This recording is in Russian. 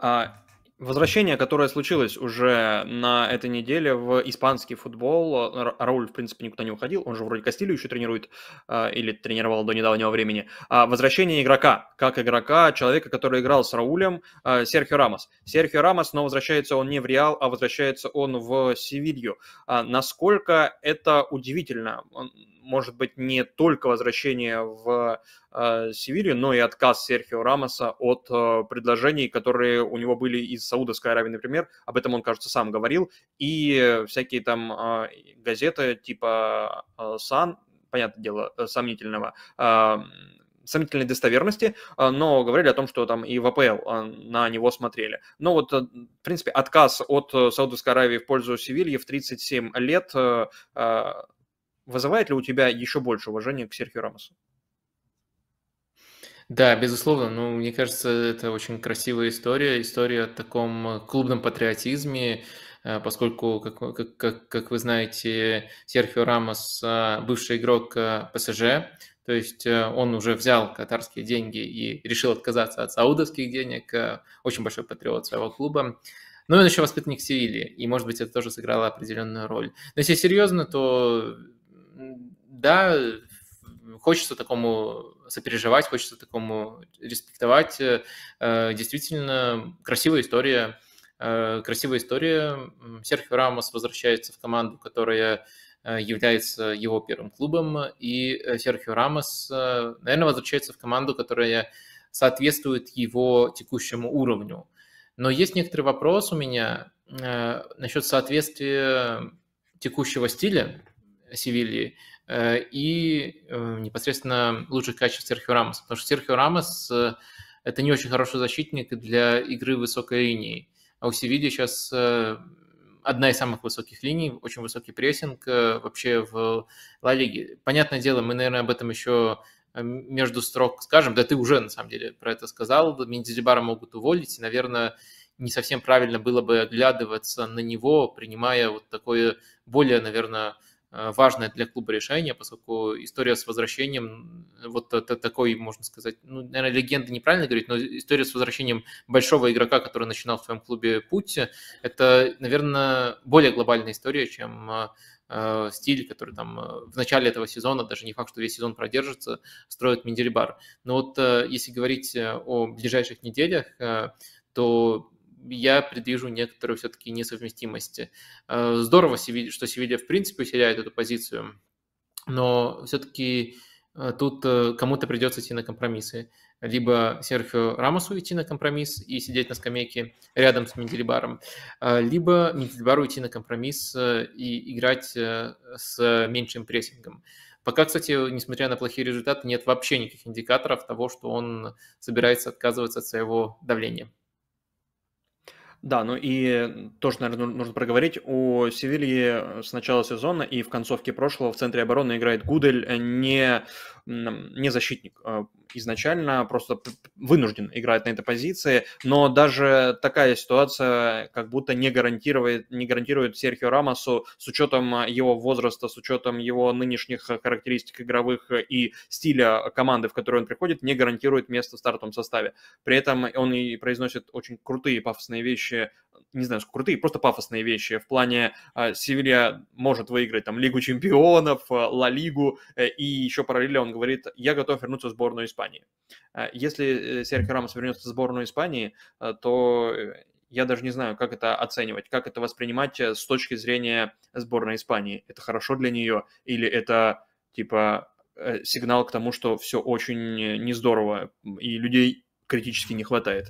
А, возвращение, которое случилось уже на этой неделе в испанский футбол, а, Рауль, в принципе, никуда не уходил, он же вроде Кастилью еще тренирует а, или тренировал до недавнего времени. Возвращение игрока, как игрока, человека, который играл с Раулем, Серхио Рамос. Серхио Рамос, но возвращается он не в Реал, а возвращается он в Севилью. Насколько это удивительно? может быть, не только возвращение в э, Севилью, но и отказ Серхио Рамоса от э, предложений, которые у него были из Саудовской Аравии, например. Об этом он, кажется, сам говорил. И всякие там э, газеты типа э, «Сан», понятное дело, э, сомнительного, э, сомнительной достоверности, а, но говорили о том, что там и в АПЛ на него смотрели. Но вот, э, в принципе, отказ от э, Саудовской Аравии в пользу Севильи в 37 лет вызывает ли у тебя еще больше уважения к Серхио Рамосу? Да, безусловно. Ну, мне кажется, это очень красивая история. История о таком э, клубном патриотизме, э, поскольку, как, как, как, как вы знаете, Серхио Рамос э, – бывший игрок ПСЖ, то есть он уже взял катарские деньги и решил отказаться от саудовских денег. Очень большой патриот своего клуба. Но ну, он еще воспитанник Севильи, и, может быть, это тоже сыграло определенную роль. Но если серьезно, то да, хочется такому сопереживать, хочется такому респектовать. Э, действительно, красивая история. Э, красивая история. Серхио Рамос возвращается в команду, которая э, является его первым клубом, и Серхио Рамос, наверное, возвращается в команду, которая соответствует его текущему уровню. Но есть некоторый вопрос у меня насчет соответствия текущего стиля Севильи Э, и э, непосредственно лучших качеств Серхио Рамос, Потому что Серхио Рамос э, – это не очень хороший защитник для игры высокой линии. А у Севильи сейчас одна из самых высоких линий, очень высокий прессинг вообще в Ла Лиге. Понятное дело, мы, наверное, об этом еще между строк скажем, да ты уже, на самом деле, про это сказал, Мендизибара могут уволить, и, наверное, не совсем правильно было бы оглядываться на него, принимая вот такое более, наверное, Э, важное для клуба решение, поскольку история с возвращением, вот это такой, можно сказать, ну, наверное, легенда неправильно говорить, но история с возвращением большого игрока, который начинал в своем клубе путь, это, наверное, более глобальная история, чем э, э, стиль, который там в начале этого сезона, даже не факт, что весь сезон продержится, строит Мендельбар. Но вот если говорить о ближайших неделях, то я предвижу некоторую все-таки несовместимость. Э, здорово, что Севилья в принципе теряет эту позицию, но все-таки э, тут э, кому-то придется идти на компромиссы. Либо Серхио Рамосу идти на компромисс и сидеть на скамейке рядом с Менделибаром, либо Менделибару идти на компромисс и играть с меньшим прессингом. Пока, кстати, несмотря на плохие результаты, нет вообще никаких индикаторов того, что он собирается отказываться от своего давления. Да, ну и тоже, наверное, нужно проговорить. У Севильи э, с начала сезона и в концовке прошлого в центре обороны играет Гудель, э, не не защитник, а, изначально просто вынужден играть на этой позиции, но даже такая ситуация как будто не гарантирует, не гарантирует Серхио Рамосу с учетом его возраста, с учетом его нынешних характеристик игровых и стиля команды, в которую он приходит, не гарантирует место в стартовом составе. При этом он и произносит очень крутые пафосные вещи, не знаю, крутые, просто пафосные вещи в плане а, Севилья может выиграть там Лигу чемпионов, а, Ла Лигу э, и еще параллельно он говорит, я готов вернуться в сборную Испании. Э, если э, Серхио Рамос вернется в сборную Испании, э, то я даже не знаю, как это оценивать, как это воспринимать с точки зрения сборной Испании. Это хорошо для нее или это типа сигнал к тому, что все очень не здорово и людей критически не хватает?